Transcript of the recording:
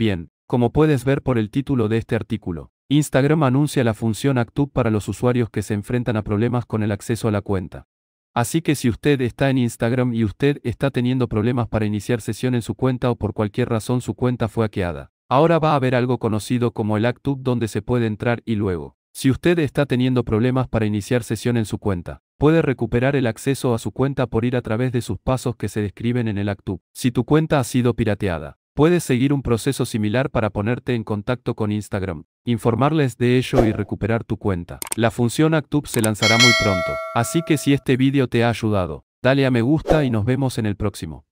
Bien, como puedes ver por el título de este artículo, Instagram anuncia la función Actub para los usuarios que se enfrentan a problemas con el acceso a la cuenta. Así que si usted está en Instagram y usted está teniendo problemas para iniciar sesión en su cuenta o por cualquier razón su cuenta fue hackeada, ahora va a haber algo conocido como el Actub donde se puede entrar y luego, si usted está teniendo problemas para iniciar sesión en su cuenta, puede recuperar el acceso a su cuenta por ir a través de sus pasos que se describen en el Actub. Si tu cuenta ha sido pirateada, Puedes seguir un proceso similar para ponerte en contacto con Instagram, informarles de ello y recuperar tu cuenta. La función Actub se lanzará muy pronto, así que si este vídeo te ha ayudado, dale a me gusta y nos vemos en el próximo.